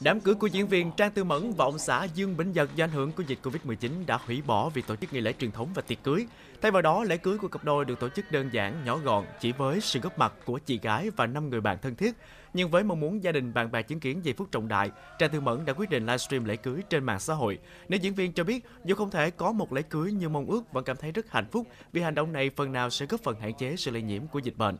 Đám cưới của diễn viên Trang Tư Mẫn và ông xã Dương Bỉnh Dật do ảnh hưởng của dịch Covid-19 đã hủy bỏ việc tổ chức nghi lễ truyền thống và tiệc cưới. Thay vào đó, lễ cưới của cặp đôi được tổ chức đơn giản, nhỏ gọn, chỉ với sự góp mặt của chị gái và năm người bạn thân thiết. Nhưng với mong muốn gia đình bạn bè chứng kiến giây phút trọng đại, Trang Tư Mẫn đã quyết định livestream lễ cưới trên mạng xã hội. Nữ diễn viên cho biết, dù không thể có một lễ cưới như mong ước vẫn cảm thấy rất hạnh phúc vì hành động này phần nào sẽ góp phần hạn chế sự lây nhiễm của dịch bệnh.